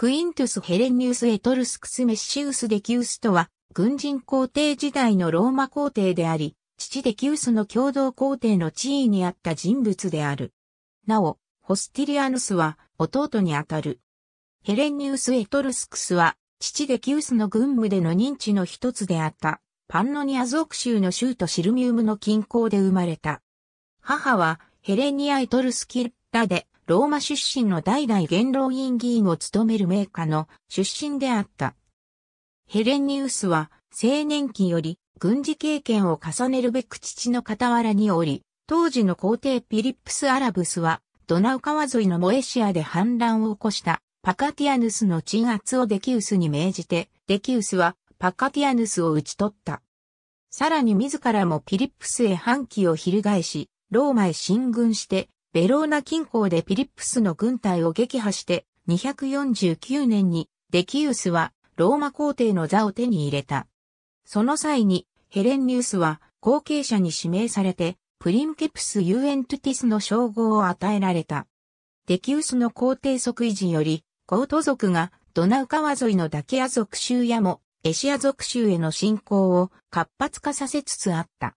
クイントゥス・ヘレニウス・エトルスクス・メッシウス・デキウスとは、軍人皇帝時代のローマ皇帝であり、父デキウスの共同皇帝の地位にあった人物である。なお、ホスティリアヌスは弟にあたる。ヘレニウス・エトルスクスは、父デキウスの軍務での認知の一つであった、パンノニア族州の州都シルミウムの近郊で生まれた。母は、ヘレニア・エトルスキッラで、ローマ出身の代々元老院議員を務める名家の出身であった。ヘレンニウスは青年期より軍事経験を重ねるべく父の傍らにおり、当時の皇帝ピリップス・アラブスはドナウ川沿いのモエシアで反乱を起こしたパカティアヌスの鎮圧をデキウスに命じて、デキウスはパカティアヌスを討ち取った。さらに自らもピリップスへ反旗を翻し、ローマへ進軍してベローナ近郊でピリップスの軍隊を撃破して249年にデキウスはローマ皇帝の座を手に入れた。その際にヘレンニウスは後継者に指名されてプリンケプス・ユーエントゥティスの称号を与えられた。デキウスの皇帝即位時よりゴート族がドナウ川沿いのダキア族州やもエシア族州への侵攻を活発化させつつあった。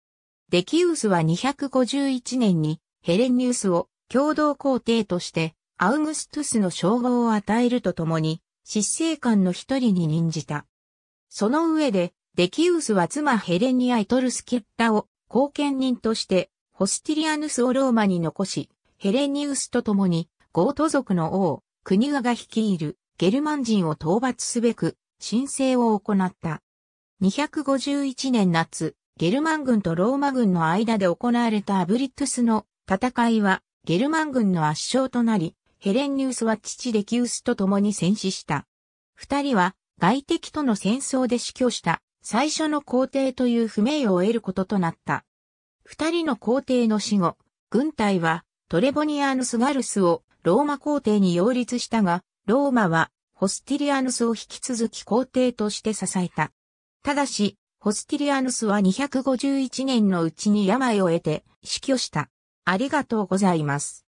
デキウスは251年にヘレンニウスを共同皇帝としてアウグストゥスの称号を与えるとともに、執政官の一人に任じた。その上で、デキウスは妻ヘレニア・イトルスキッタを後見人として、ホスティリアヌスをローマに残し、ヘレニウスと共に、ゴート族の王、クニガが率いるゲルマン人を討伐すべく、申請を行った。251年夏、ゲルマン軍とローマ軍の間で行われたアブリトゥスの戦いはゲルマン軍の圧勝となり、ヘレンニウスは父レキウスと共に戦死した。二人は外敵との戦争で死去した最初の皇帝という不名誉を得ることとなった。二人の皇帝の死後、軍隊はトレボニアヌス・ガルスをローマ皇帝に擁立したが、ローマはホスティリアヌスを引き続き皇帝として支えた。ただし、ホスティリアヌスは251年のうちに病を得て死去した。ありがとうございます。